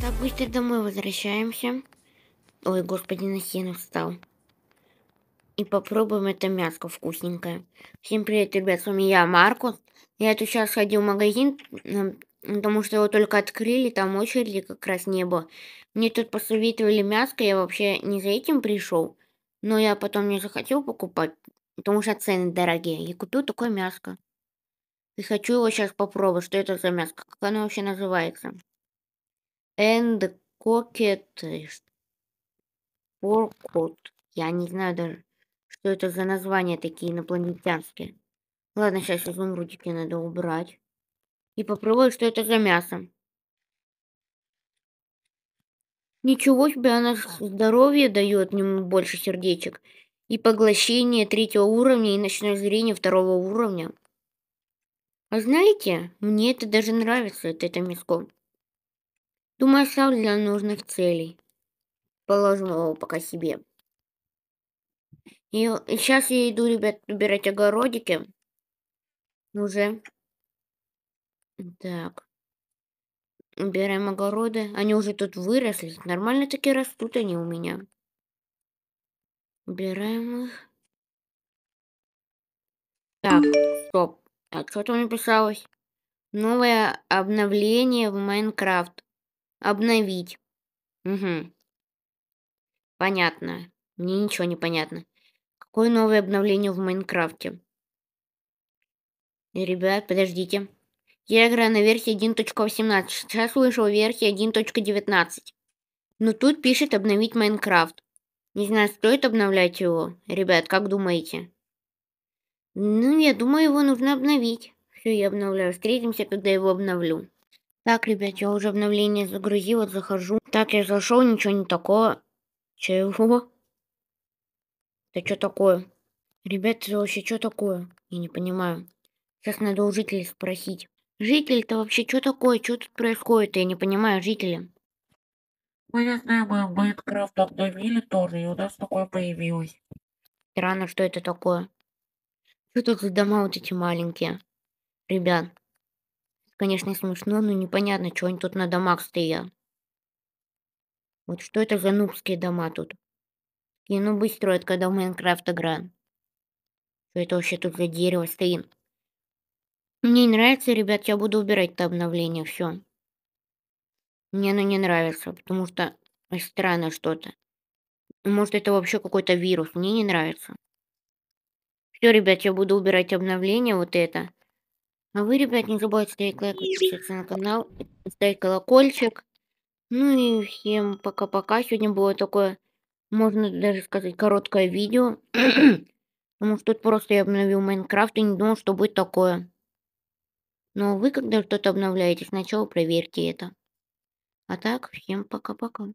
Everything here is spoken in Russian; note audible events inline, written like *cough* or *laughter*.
Так, быстро домой возвращаемся. Ой, господи, на сено встал. И попробуем это мяско вкусненькое. Всем привет, ребят, с вами я, Маркус. Я тут сейчас ходил в магазин, потому что его только открыли, там очереди как раз не было. Мне тут посоветовали мяско, я вообще не за этим пришел, но я потом не захотел покупать, потому что цены дорогие. Я купил такое мяско. И хочу его сейчас попробовать. Что это за мяско? Как оно вообще называется? End Cocket Porkot. Я не знаю даже, что это за названия такие инопланетянские. Ладно, сейчас изумрудики надо убрать. И попробую, что это за мясо. Ничего себе, она здоровье дает, нему больше сердечек и поглощение третьего уровня и ночное зрение второго уровня. А знаете, мне это даже нравится, это, это мяско. Думаю, сам для нужных целей. Положим его пока себе. И сейчас я иду, ребят, убирать огородики. Уже. Так. Убираем огороды. Они уже тут выросли. Нормально таки растут они у меня. Убираем их. Так, стоп. а что там написалось? Новое обновление в Майнкрафт. Обновить. Угу. Понятно. Мне ничего не понятно. Какое новое обновление в Майнкрафте? Ребят, подождите. Я играю на версии 1.18. Сейчас вышла версия 1.19. Но тут пишет обновить Майнкрафт. Не знаю, стоит обновлять его. Ребят, как думаете? Ну, я думаю, его нужно обновить. Все, я обновляю. Встретимся, когда его обновлю. Так, ребят, я уже обновление загрузил, вот захожу. Так, я зашел, ничего не такого. Чего? Это что такое? Ребят, это вообще что такое? Я не понимаю. Сейчас надо у жителей спросить. Житель, это вообще что такое? Что тут происходит? Я не понимаю, жители. Мы ну, не знаем, мы в Майнкрафт обновили тоже, и у нас такое появилось. И рано, что это такое? Что тут за дома вот эти маленькие? Ребят, конечно, смешно, но непонятно, что они тут на домах стоят. Вот что это за нубские дома тут? И ну быстро это когда в Майнкрафт игра. Что это вообще тут за дерево стоит? Мне нравится, ребят, я буду убирать это обновление, все. Мне оно не нравится, потому что странно что-то. Может, это вообще какой-то вирус. Мне не нравится. Все, ребят, я буду убирать обновление вот это. А вы, ребят, не забывайте ставить лайк, подписываться на канал, ставить колокольчик. Ну и всем пока-пока. Сегодня было такое, можно даже сказать, короткое видео. *clears throat* Потому что тут просто я обновил Майнкрафт и не думал, что будет такое. Но ну, а вы, когда что-то обновляете, сначала проверьте это. А так, всем пока-пока.